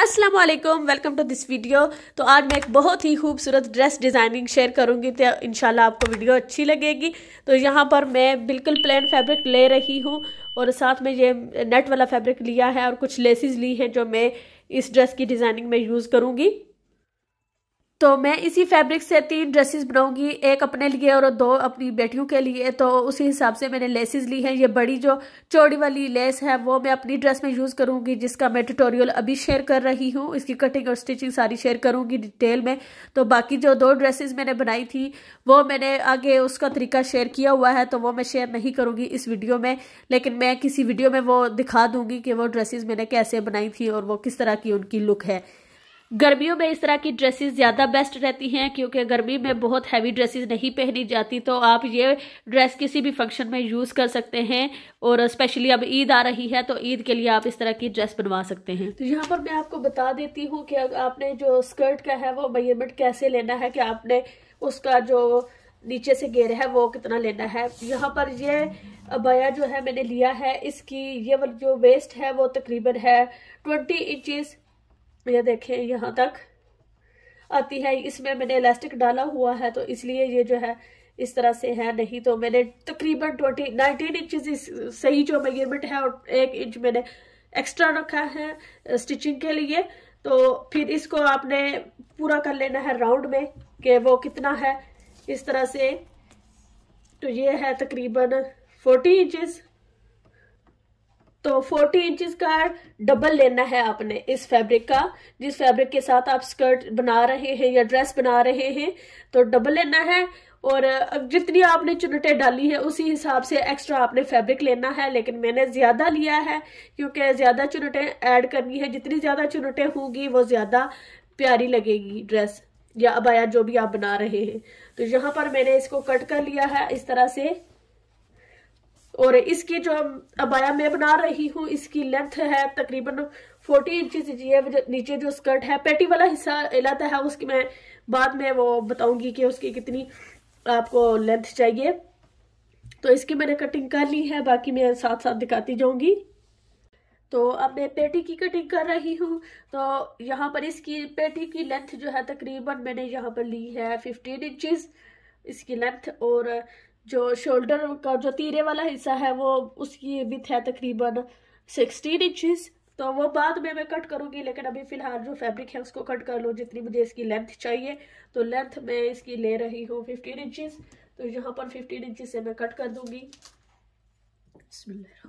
अस्सलाम वालेकुम welcome to this video तो आज मैं एक बहुत ही खूबसूरत ड्रेस डिज़ाइनिंग शेयर करूंगी तो इनशाला आपको वीडियो अच्छी लगेगी तो यहाँ पर मैं बिल्कुल प्लेन फैब्रिक ले रही हूँ और साथ में ये नेट वाला फैब्रिक लिया है और कुछ लेसिस ली हैं जो मैं इस ड्रेस की डिज़ाइनिंग में यूज़ करूँगी तो मैं इसी फैब्रिक से तीन ड्रेसेस बनाऊंगी एक अपने लिए और दो अपनी बेटियों के लिए तो उसी हिसाब से मैंने लेसेस ली हैं ये बड़ी जो चौड़ी वाली लेस है वो मैं अपनी ड्रेस में यूज़ करूंगी जिसका मैं ट्यूटोरियल अभी शेयर कर रही हूँ इसकी कटिंग और स्टिचिंग सारी शेयर करूंगी डिटेल में तो बाकी जो दो ड्रेसेज मैंने बनाई थी वो मैंने आगे उसका तरीका शेयर किया हुआ है तो वो मैं शेयर नहीं करूँगी इस वीडियो में लेकिन मैं किसी वीडियो में वो दिखा दूँगी कि वो ड्रेसेज मैंने कैसे बनाई थी और वो किस तरह की उनकी लुक है गर्मियों में इस तरह की ड्रेसेस ज़्यादा बेस्ट रहती हैं क्योंकि गर्मी में बहुत हैवी ड्रेसेस नहीं पहनी जाती तो आप ये ड्रेस किसी भी फंक्शन में यूज़ कर सकते हैं और स्पेशली अब ईद आ रही है तो ईद के लिए आप इस तरह की ड्रेस बनवा सकते हैं तो यहाँ पर मैं आपको बता देती हूँ कि आपने जो स्कर्ट का है वो मेजरमेंट कैसे लेना है कि आपने उसका जो नीचे से घेरा है वो कितना लेना है यहाँ पर ये अबाया जो है मैंने लिया है इसकी ये जो वेस्ट है वो तकरीबन है ट्वेंटी इंचज़ ये देखें यहाँ तक आती है इसमें मैंने इलास्टिक डाला हुआ है तो इसलिए ये जो है इस तरह से है नहीं तो मैंने तकरीबन ट्वेंटी नाइनटीन इंचज सही जो मेजरमेंट है और एक इंच मैंने एक्स्ट्रा रखा है स्टिचिंग के लिए तो फिर इसको आपने पूरा कर लेना है राउंड में कि वो कितना है इस तरह से तो ये है तकरीबन फोर्टी इंचज़ तो 40 इंचज का डबल लेना है आपने इस फैब्रिक का जिस फैब्रिक के साथ आप स्कर्ट बना रहे हैं या ड्रेस बना रहे हैं तो डबल लेना है और जितनी आपने चुनटे डाली है उसी हिसाब से एक्स्ट्रा आपने फैब्रिक लेना है लेकिन मैंने ज़्यादा लिया है क्योंकि ज़्यादा चुनटें ऐड करनी है जितनी ज़्यादा चुनटें होगी वो ज़्यादा प्यारी लगेगी ड्रेस या अबाया जो भी आप बना रहे हैं तो यहाँ पर मैंने इसको कट कर लिया है इस तरह से और इसकी जो हम अबाया मैं बना रही हूँ इसकी लेंथ है तकरीबन फोर्टी इंच नीचे जो स्कर्ट है पेटी वाला हिस्सा इलाता है उसकी मैं बाद में वो बताऊंगी कि उसकी कितनी आपको लेंथ चाहिए तो इसकी मैंने कटिंग कर ली है बाकी मैं साथ साथ दिखाती जाऊंगी तो अब मैं पेटी की कटिंग कर रही हूँ तो यहाँ पर इसकी पेटी की लेंथ जो है तकरीबन मैंने यहाँ पर ली है फिफ्टीन इंचज़ इसकी लेंथ और जो शोल्डर का जो तीरे वाला हिस्सा है वो उसकी विथ है तकरीबन सिक्सटीन इंचज तो वो बाद में मैं कट करूँगी लेकिन अभी फ़िलहाल जो फैब्रिक है उसको कट कर लूँ जितनी मुझे इसकी लेंथ चाहिए तो लेंथ मैं इसकी ले रही हूँ फिफ्टीन इंचज़ तो यहाँ पर फिफ्टीन इंचज़ से मैं कट कर दूँगी बसमिल्ला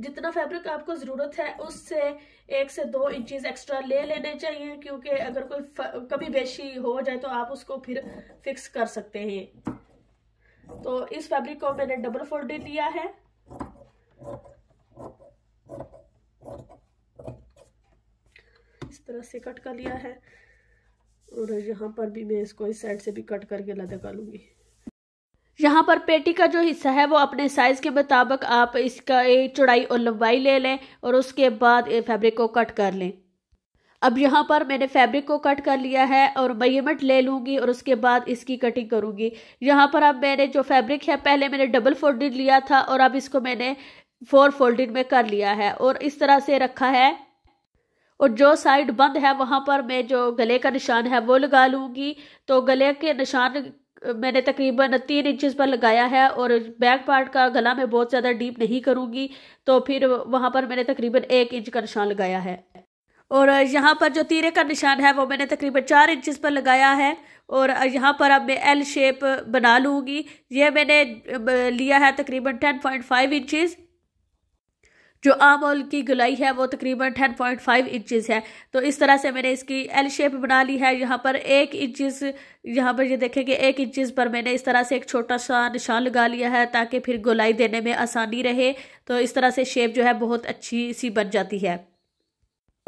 जितना फैब्रिक आपको ज़रूरत है उससे एक से दो इंचीज एक्स्ट्रा ले लेने चाहिए क्योंकि अगर कोई कभी बेशी हो जाए तो आप उसको फिर फिक्स कर सकते हैं तो इस फैब्रिक को मैंने डबल फोल्डेड लिया है इस तरह से कट कर लिया है और यहाँ पर भी मैं इसको इस साइड से भी कट करके लदा कर लूँगी यहाँ पर पेटी का जो हिस्सा है वो अपने साइज़ के मुताबिक आप इसका चौड़ाई और लंबाई ले लें और उसके बाद फैब्रिक को कट कर लें अब यहाँ पर मैंने फैब्रिक को कट कर लिया है और मयमट ले लूँगी और उसके बाद इसकी कटिंग करूँगी यहाँ पर अब मैंने जो फैब्रिक है पहले मैंने डबल फोल्डेड लिया था और अब इसको मैंने फोर फोल्डेड में कर लिया है और इस तरह से रखा है और जो साइड बंद है वहाँ पर मैं जो गले का निशान है वो लगा लूँगी तो गले के निशान मैंने तकरीबन तीन इंचज़ पर लगाया है और बैक पार्ट का गला मैं बहुत ज़्यादा डीप नहीं करूँगी तो फिर वहाँ पर मैंने तकरीबन एक इंच का निशान लगाया है और यहाँ पर जो तीरे का निशान है वो मैंने तकरीबन चार इंचज़ पर लगाया है और यहाँ पर अब मैं एल शेप बना लूँगी ये मैंने लिया है तकरीबन टेन पॉइंट फाइव इंचज़ जो आम ऑल की गुलाई है वो तकरीबन टेन पॉइंट फाइव इंचज़ है तो इस तरह से मैंने इसकी एल शेप बना ली है यहाँ पर एक इंचज़ यहाँ पर ये यह देखें कि एक इंचज़ पर मैंने इस तरह से एक छोटा सा निशान लगा लिया है ताकि फिर गुलाई देने में आसानी रहे तो इस तरह से शेप जो है बहुत अच्छी सी बन जाती है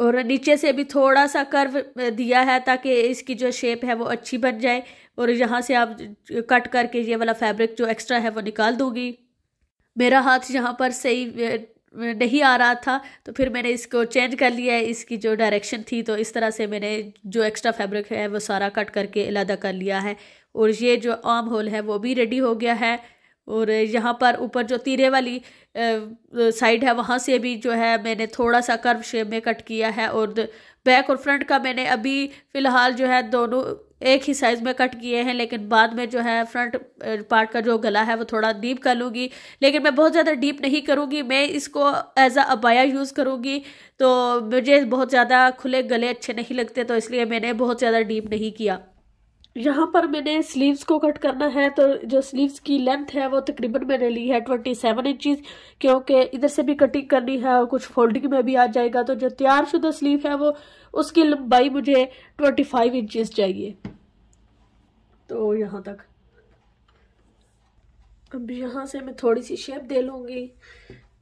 और नीचे से भी थोड़ा सा कर्व दिया है ताकि इसकी जो शेप है वो अच्छी बन जाए और यहाँ से आप कट करके ये वाला फैब्रिक जो एक्स्ट्रा है वो निकाल दूंगी मेरा हाथ यहाँ पर सही नहीं आ रहा था तो फिर मैंने इसको चेंज कर लिया है इसकी जो डायरेक्शन थी तो इस तरह से मैंने जो एक्स्ट्रा फैब्रिक है वो सारा कट करके अलहदा कर लिया है और ये जो आम होल है वो भी रेडी हो गया है और यहाँ पर ऊपर जो तीरे वाली साइड है वहाँ से भी जो है मैंने थोड़ा सा कर्व शेप में कट किया है और बैक और फ्रंट का मैंने अभी फ़िलहाल जो है दोनों एक ही साइज़ में कट किए हैं लेकिन बाद में जो है फ्रंट पार्ट का जो गला है वो थोड़ा डीप कर लूँगी लेकिन मैं बहुत ज़्यादा डीप नहीं करूँगी मैं इसको एज अ अबाया यूज़ करूँगी तो मुझे बहुत ज़्यादा खुले गले अच्छे नहीं लगते तो इसलिए मैंने बहुत ज़्यादा डीप नहीं किया यहाँ पर मैंने स्लीव्स को कट करना है तो जो स्लीव्स की लेंथ है वो तकरीबन मैंने ली है ट्वेंटी सेवन इंचज क्योंकि इधर से भी कटिंग करनी है और कुछ फोल्डिंग में भी आ जाएगा तो जो तैयारशुदा स्लीव है वो उसकी लंबाई मुझे ट्वेंटी फाइव इंचज चाहिए तो यहाँ तक अब यहाँ से मैं थोड़ी सी शेप दे लूँगी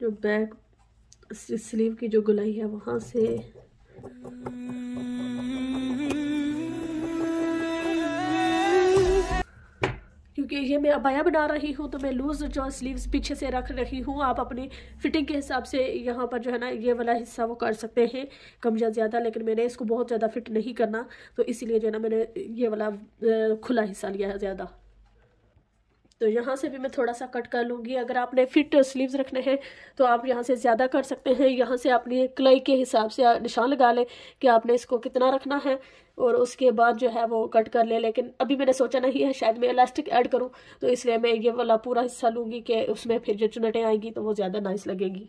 जो बैक स्लीव की जो गुलाई है वहाँ से क्योंकि ये मैं अबाया बना रही हूँ तो मैं लूज़ जो स्लीव्स पीछे से रख रही हूँ आप अपनी फिटिंग के हिसाब से यहाँ पर जो है ना ये वाला हिस्सा वो कर सकते हैं कम या ज़्यादा लेकिन मैंने इसको बहुत ज़्यादा फिट नहीं करना तो इसीलिए जो है ना मैंने ये वाला खुला हिस्सा लिया है ज़्यादा तो यहाँ से भी मैं थोड़ा सा कट कर लूँगी अगर आपने फिट स्लीव्स रखने हैं तो आप यहाँ से ज़्यादा कर सकते हैं यहाँ से अपनी कलाई के हिसाब से निशान लगा लें कि आपने इसको कितना रखना है और उसके बाद जो है वो कट कर लें लेकिन अभी मैंने सोचा नहीं है शायद मैं इलास्टिक ऐड करूँ तो इसलिए मैं ये वाला पूरा हिस्सा लूँगी कि उसमें फिर जो चुनटें आएंगी तो वो ज़्यादा नाइस लगेगी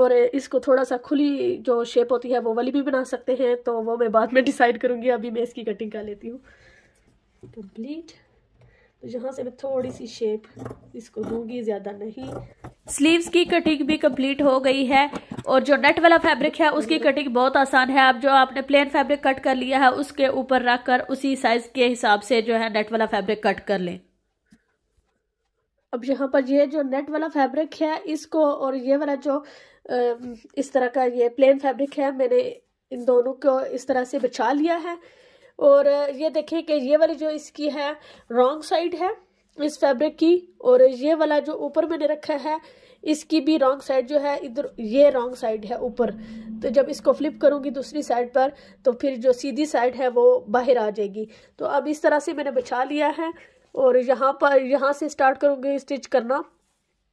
और इसको थोड़ा सा खुली जो शेप होती है वो वाली भी बना सकते हैं तो वो मैं बाद में डिसाइड करूँगी अभी मैं इसकी कटिंग कर लेती हूँ कंप्लीट तो यहाँ से मैं थोड़ी सी शेप इसको दूंगी ज़्यादा नहीं स्लीव्स की कटिंग भी कंप्लीट हो गई है और जो नेट वाला फैब्रिक है उसकी कटिंग बहुत आसान है आप जो आपने प्लेन फैब्रिक कट कर लिया है उसके ऊपर रख कर उसी साइज के हिसाब से जो है नेट वाला फैब्रिक कट कर लें अब यहाँ पर ये जो नेट वाला फैब्रिक है इसको और ये वाला जो इस तरह का ये प्लेन फैब्रिक है मैंने इन दोनों को इस तरह से बिछा लिया है और ये देखें कि ये वाली जो इसकी है रॉन्ग साइड है इस फैब्रिक की और ये वाला जो ऊपर मैंने रखा है इसकी भी रॉन्ग साइड जो है इधर ये रॉन्ग साइड है ऊपर तो जब इसको फ्लिप करूँगी दूसरी साइड पर तो फिर जो सीधी साइड है वो बाहर आ जाएगी तो अब इस तरह से मैंने बचा लिया है और यहाँ पर यहाँ से स्टार्ट करूँगी स्टिच करना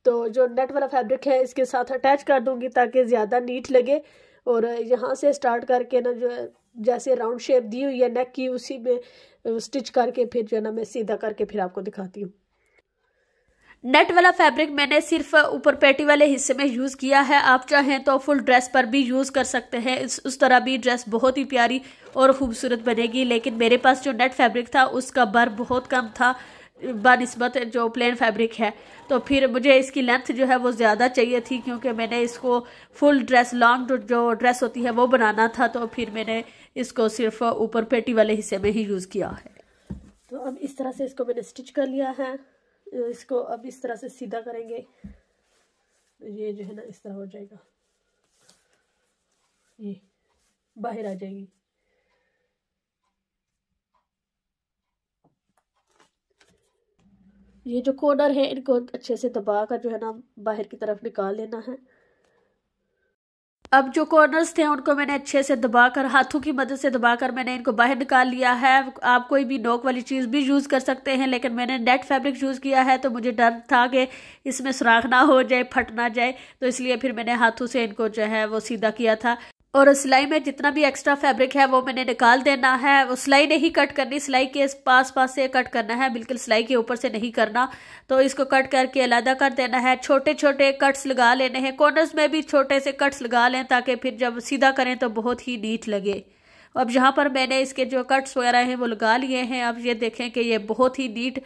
तो जो नेट वाला फैब्रिक है इसके साथ अटैच कर दूँगी ताकि ज़्यादा नीट लगे और यहाँ से स्टार्ट करके ना जो है जैसे राउंड शेप दी हुई है नेक की उसी में स्टिच करके फिर जो है ना मैं सीधा करके फिर आपको दिखाती हूँ नेट वाला फैब्रिक मैंने सिर्फ ऊपर पेटी वाले हिस्से में यूज़ किया है आप चाहें तो फुल ड्रेस पर भी यूज़ कर सकते हैं इस उस तरह भी ड्रेस बहुत ही प्यारी और खूबसूरत बनेगी लेकिन मेरे पास जो नेट फैब्रिक था उसका बर बहुत कम था बनस्बत जो प्लेन फैब्रिक है तो फिर मुझे इसकी लेंथ जो है वो ज़्यादा चाहिए थी क्योंकि मैंने इसको फुल ड्रेस लॉन्ग जो ड्रेस होती है वो बनाना था तो फिर मैंने इसको सिर्फ ऊपर पेटी वाले हिस्से में ही यूज़ किया है तो अब इस तरह से इसको मैंने स्टिच कर लिया है इसको अब इस तरह से सीधा करेंगे ये जो है ना इस तरह हो जाएगा ये बाहर आ जाएगी ये जो कॉर्नर है इनको अच्छे से दबा कर जो है ना बाहर की तरफ निकाल लेना है अब जो कॉर्नर्स थे उनको मैंने अच्छे से दबाकर हाथों की मदद से दबाकर मैंने इनको बाहर निकाल लिया है आप कोई भी नोक वाली चीज़ भी यूज़ कर सकते हैं लेकिन मैंने नेट फैब्रिक यूज़ किया है तो मुझे डर था कि इसमें सुराख ना हो जाए फट ना जाए तो इसलिए फिर मैंने हाथों से इनको जो है वो सीधा किया था और सिलाई में जितना भी एक्स्ट्रा फैब्रिक है वो मैंने निकाल देना है वो सिलाई नहीं कट करनी सिलाई के पास पास से कट करना है बिल्कुल सिलाई के ऊपर से नहीं करना तो इसको कट करके अलहदा कर देना है छोटे छोटे कट्स लगा लेने हैं कॉर्नर्स में भी छोटे से कट्स लगा लें ताकि फिर जब सीधा करें तो बहुत ही नीट लगे अब यहाँ पर मैंने इसके जो कट्स वगैरह हैं वो लगा लिए हैं अब ये देखें कि ये बहुत ही नीट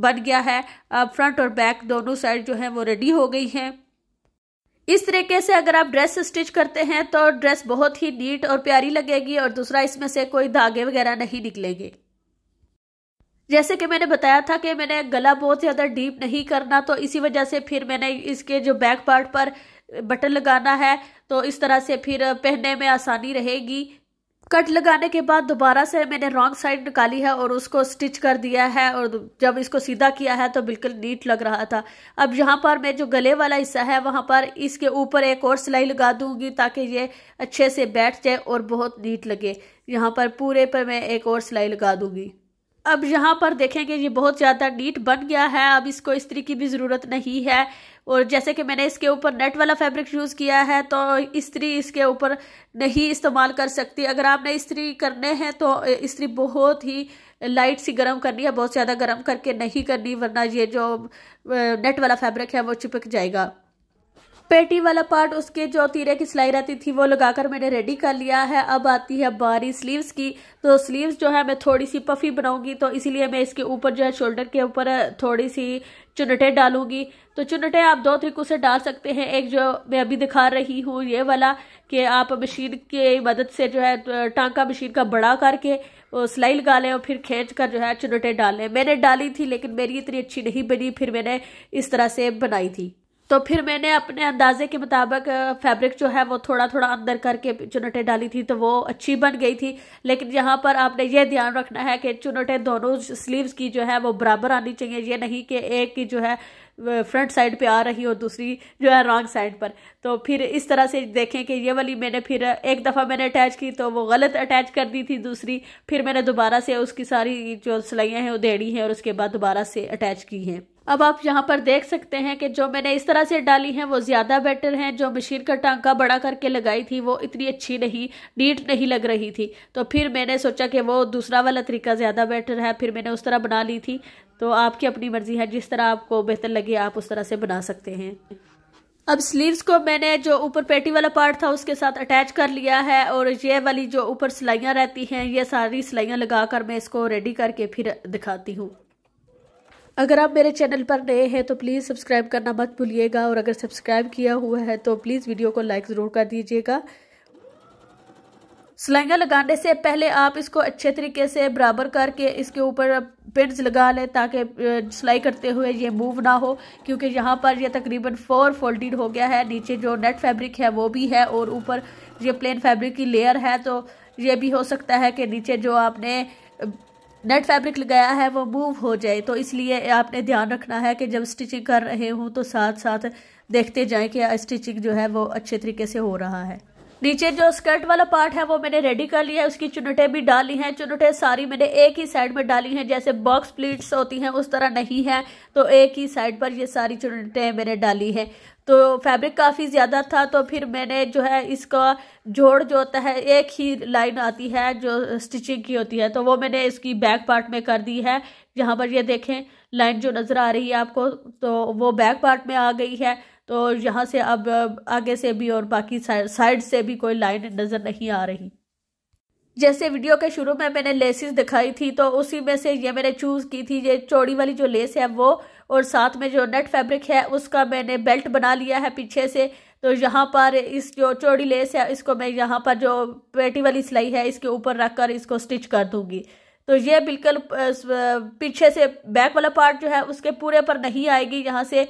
बन गया है अब फ्रंट और बैक दोनों साइड जो है वो रेडी हो गई हैं इस तरीके से अगर आप ड्रेस स्टिच करते हैं तो ड्रेस बहुत ही नीट और प्यारी लगेगी और दूसरा इसमें से कोई धागे वगैरह नहीं निकलेंगे जैसे कि मैंने बताया था कि मैंने गला बहुत ज़्यादा डीप नहीं करना तो इसी वजह से फिर मैंने इसके जो बैक पार्ट पर बटन लगाना है तो इस तरह से फिर पहनने में आसानी रहेगी कट लगाने के बाद दोबारा से मैंने रॉन्ग साइड निकाली है और उसको स्टिच कर दिया है और जब इसको सीधा किया है तो बिल्कुल नीट लग रहा था अब यहाँ पर मैं जो गले वाला हिस्सा है वहाँ पर इसके ऊपर एक और सिलाई लगा दूंगी ताकि ये अच्छे से बैठ जाए और बहुत नीट लगे यहाँ पर पूरे पर मैं एक और सिलाई लगा दूंगी अब यहाँ पर देखेंगे ये बहुत ज़्यादा नीट बन गया है अब इसको इस की भी ज़रूरत नहीं है और जैसे कि मैंने इसके ऊपर नेट वाला फैब्रिक यूज़ किया है तो इस्त्री इसके ऊपर नहीं इस्तेमाल कर सकती अगर आपने इस्त्री करने हैं तो इस्त्री बहुत ही लाइट सी गर्म करनी है बहुत ज़्यादा गर्म करके नहीं करनी वरना ये जो नेट वाला फैब्रिक है वो चिपक जाएगा पेटी वाला पार्ट उसके जो तीरे की सिलाई रहती थी वो लगाकर मैंने रेडी कर लिया है अब आती है बारी स्लीव्स की तो स्लीव्स जो है मैं थोड़ी सी पफी बनाऊंगी तो इसीलिए मैं इसके ऊपर जो है शोल्डर के ऊपर थोड़ी सी चुनटें डालूंगी तो चुनटें आप दो तरीकों से डाल सकते हैं एक जो मैं अभी दिखा रही हूँ ये वाला कि आप मशीन की मदद से जो है टांका मशीन का बड़ा करके सिलाई लगा लें और फिर खींच कर जो है चुनटे डाल लें मैंने डाली थी लेकिन मेरी इतनी अच्छी नहीं बनी फिर मैंने इस तरह से बनाई थी तो फिर मैंने अपने अंदाजे के मुताबिक फैब्रिक जो है वो थोड़ा थोड़ा अंदर करके चुनटें डाली थी तो वो अच्छी बन गई थी लेकिन यहाँ पर आपने ये ध्यान रखना है कि चुनटें दोनों स्लीव्स की जो है वो बराबर आनी चाहिए ये नहीं कि एक की जो है फ्रंट साइड पे आ रही हो दूसरी जो है रॉन्ग साइड पर तो फिर इस तरह से देखें कि ये वाली मैंने फिर एक दफ़ा मैंने अटैच की तो वो गलत अटैच कर दी थी दूसरी फिर मैंने दोबारा से उसकी सारी जो सिलाइयाँ हैं वो देड़ी हैं और उसके बाद दोबारा से अटैच की हैं अब आप यहाँ पर देख सकते हैं कि जो मैंने इस तरह से डाली हैं वो ज़्यादा बेटर हैं जो मशीन का टांका बड़ा करके लगाई थी वो इतनी अच्छी नहीं नीट नहीं लग रही थी तो फिर मैंने सोचा कि वो दूसरा वाला तरीका ज़्यादा बेटर है फिर मैंने उस तरह बना ली थी तो आपकी अपनी मर्ज़ी है जिस तरह आपको बेहतर लगे आप उस तरह से बना सकते हैं अब स्लीव्स को मैंने जो ऊपर पेटी वाला पार्ट था उसके साथ अटैच कर लिया है और ये वाली जो ऊपर सिलाइयाँ रहती हैं ये सारी सिलाइयाँ लगा कर मैं इसको रेडी करके फिर दिखाती हूँ अगर आप मेरे चैनल पर नए हैं तो प्लीज़ सब्सक्राइब करना मत भूलिएगा और अगर सब्सक्राइब किया हुआ है तो प्लीज़ वीडियो को लाइक ज़रूर कर दीजिएगा सिलाइयाँ लगाने से पहले आप इसको अच्छे तरीके से बराबर करके इसके ऊपर पिंस लगा लें ताकि सिलाई करते हुए ये मूव ना हो क्योंकि यहाँ पर ये तकरीबन फोर फोल्डेड हो गया है नीचे जो नेट फैब्रिक है वो भी है और ऊपर ये प्लेन फैब्रिक की लेयर है तो ये भी हो सकता है कि नीचे जो आपने नेट फैब्रिक लगाया है वो मूव हो जाए तो इसलिए आपने ध्यान रखना है कि जब स्टिचिंग कर रहे हों तो साथ साथ देखते जाएं कि स्टिचिंग जो है वो अच्छे तरीके से हो रहा है नीचे जो स्कर्ट वाला पार्ट है वो मैंने रेडी कर लिया है उसकी चुनटें भी डाली हैं चुनटें सारी मैंने एक ही साइड में डाली हैं जैसे बॉक्स प्लीट्स होती हैं उस तरह नहीं है तो एक ही साइड पर ये सारी चुनटें मैंने डाली हैं तो फैब्रिक काफ़ी ज़्यादा था तो फिर मैंने जो है इसका जोड़ जो होता है एक ही लाइन आती है जो स्टिचिंग की होती है तो वो मैंने इसकी बैक पार्ट में कर दी है यहाँ पर ये देखें लाइन जो नज़र आ रही है आपको तो वो बैक पार्ट में आ गई है तो यहाँ से अब आगे से भी और बाकी साइड से भी कोई लाइन नज़र नहीं आ रही जैसे वीडियो के शुरू में मैंने लेसिस दिखाई थी तो उसी में से ये मैंने चूज़ की थी ये चौड़ी वाली जो लेस है वो और साथ में जो नेट फैब्रिक है उसका मैंने बेल्ट बना लिया है पीछे से तो यहाँ पर इस जो चौड़ी लेस है इसको मैं यहाँ पर जो पेटी वाली सिलाई है इसके ऊपर रख कर इसको स्टिच कर दूँगी तो ये बिल्कुल पीछे से बैक वाला पार्ट जो है उसके पूरे पर नहीं आएगी यहाँ से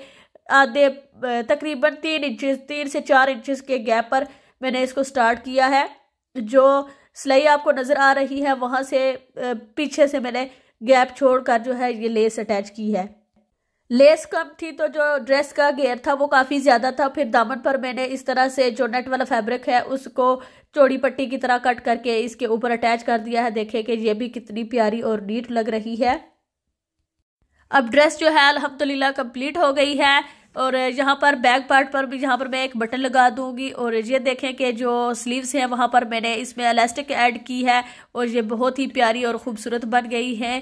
आधे तकरीबन तीन इंचेस तीन से चार इंचेस के गैप पर मैंने इसको स्टार्ट किया है जो सिलाई आपको नज़र आ रही है वहाँ से पीछे से मैंने गैप छोड़कर जो है ये लेस अटैच की है लेस कम थी तो जो ड्रेस का गेयर था वो काफ़ी ज़्यादा था फिर दामन पर मैंने इस तरह से जो नेट वाला फैब्रिक है उसको चौड़ी पट्टी की तरह कट करके इसके ऊपर अटैच कर दिया है देखें कि ये भी कितनी प्यारी और नीट लग रही है अब ड्रेस जो है अलहमदिल्ला कम्प्लीट हो गई है और यहाँ पर बैक पार्ट पर भी यहाँ पर मैं एक बटन लगा दूंगी और ये देखें कि जो स्लीव्स हैं वहाँ पर मैंने इसमें अलास्टिक ऐड की है और ये बहुत ही प्यारी और ख़ूबसूरत बन गई है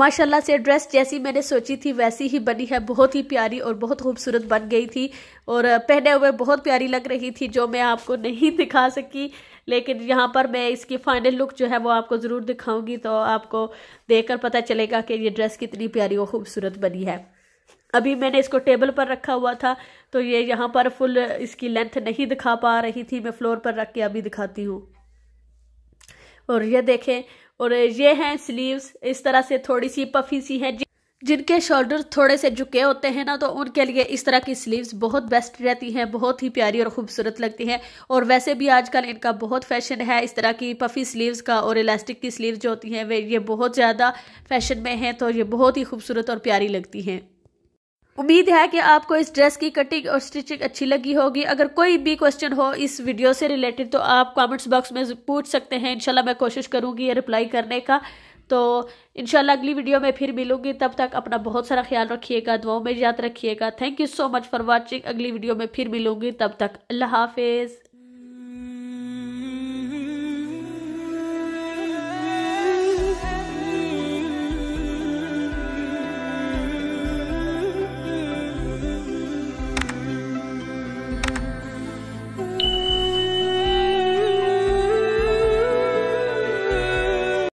माशाल्लाह से ड्रेस जैसी मैंने सोची थी वैसी ही बनी है बहुत ही प्यारी और बहुत खूबसूरत बन गई थी और पहने हुए बहुत प्यारी लग रही थी जो मैं आपको नहीं दिखा सकी लेकिन यहाँ पर मैं इसकी फाइनल लुक जो है वो आपको ज़रूर दिखाऊंगी तो आपको देखकर पता चलेगा कि ये ड्रेस कितनी प्यारी और खूबसूरत बनी है अभी मैंने इसको टेबल पर रखा हुआ था तो ये यहाँ पर फुल इसकी लेंथ नहीं दिखा पा रही थी मैं फ्लोर पर रख के अभी दिखाती हूँ और ये देखें और ये हैं स्लीव्स इस तरह से थोड़ी सी पफी सी है जिनके शोल्डर थोड़े से झुके होते हैं ना तो उनके लिए इस तरह की स्लीव्स बहुत बेस्ट रहती हैं बहुत ही प्यारी और खूबसूरत लगती हैं और वैसे भी आजकल इनका बहुत फैशन है इस तरह की पफी स्लीव्स का और इलास्टिक की स्लीव्स जो होती हैं वे ये बहुत ज़्यादा फैशन में हैं तो ये बहुत ही खूबसूरत और प्यारी लगती हैं उम्मीद है कि आपको इस ड्रेस की कटिंग और स्टिचिंग अच्छी लगी होगी अगर कोई भी क्वेश्चन हो इस वीडियो से रिलेटेड तो आप कमेंट्स बॉक्स में पूछ सकते हैं इंशाल्लाह मैं कोशिश करूंगी ये रिप्लाई करने का तो इन अगली वीडियो में फिर मिलूंगी तब तक अपना बहुत सारा ख्याल रखिएगा दुआओं में याद रखिएगा thank you so much for watching अगली वीडियो में फिर मिलूंगी तब तक अल्लाह हाफिज़